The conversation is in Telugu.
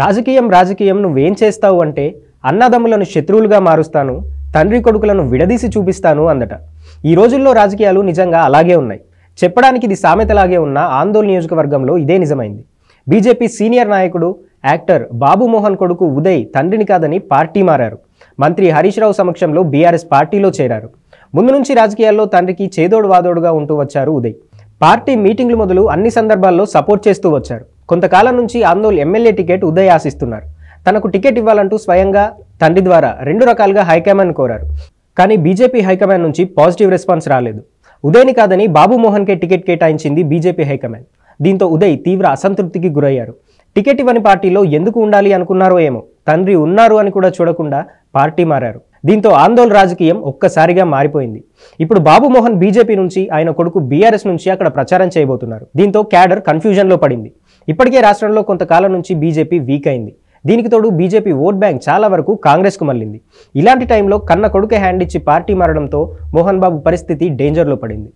రాజకీయం రాజకీయం నువ్వేం చేస్తావు అంటే అన్నదమ్ములను శత్రువులుగా మారుస్తాను తండ్రి కొడుకులను విడదీసి చూపిస్తాను అందట ఈ రోజుల్లో రాజకీయాలు నిజంగా అలాగే ఉన్నాయి చెప్పడానికి ఇది సామెతలాగే ఉన్న ఆందోళన నియోజకవర్గంలో ఇదే నిజమైంది బీజేపీ సీనియర్ నాయకుడు యాక్టర్ బాబు మోహన్ కొడుకు ఉదయ్ తండ్రిని కాదని పార్టీ మారారు మంత్రి హరీష్ రావు సమక్షంలో బీఆర్ఎస్ పార్టీలో చేరారు ముందు నుంచి రాజకీయాల్లో తండ్రికి చేదోడు వాదోడుగా ఉంటూ వచ్చారు ఉదయ్ పార్టీ మీటింగ్లు మొదలు అన్ని సందర్భాల్లో సపోర్ట్ చేస్తూ వచ్చారు కొంతకాలం నుంచి ఆందోళ్ ఎమ్మెల్యే టికెట్ ఉదయ్ ఆశిస్తున్నారు తనకు టికెట్ ఇవ్వాలంటూ స్వయంగా తండ్రి ద్వారా రెండు రకాలుగా హైకమాండ్ కోరారు కానీ బీజేపీ హైకమాండ్ నుంచి పాజిటివ్ రెస్పాన్స్ రాలేదు ఉదయ్ని కాదని బాబు మోహన్కే టికెట్ కేటాయించింది బీజేపీ హైకమాండ్ దీంతో ఉదయ్ తీవ్ర అసంతృప్తికి గురయ్యారు టికెట్ ఇవ్వని పార్టీలో ఎందుకు ఉండాలి అనుకున్నారో ఏమో తండ్రి ఉన్నారు అని కూడా చూడకుండా పార్టీ మారారు దీంతో ఆందోళన రాజకీయం ఒక్కసారిగా మారిపోయింది ఇప్పుడు బాబు మోహన్ బీజేపీ నుంచి ఆయన కొడుకు బీఆర్ఎస్ నుంచి అక్కడ ప్రచారం చేయబోతున్నారు దీంతో క్యాడర్ కన్ఫ్యూజన్లో పడింది ఇప్పటికే రాష్ట్రంలో కొంతకాలం నుంచి బీజేపీ వీక్ అయింది దీనికి తోడు బీజేపీ ఓట్ బ్యాంక్ చాలా వరకు కాంగ్రెస్కు మళ్ళింది ఇలాంటి టైంలో కన్న కొడుకే హ్యాండ్ ఇచ్చి పార్టీ మారడంతో మోహన్ బాబు పరిస్థితి డేంజర్లో పడింది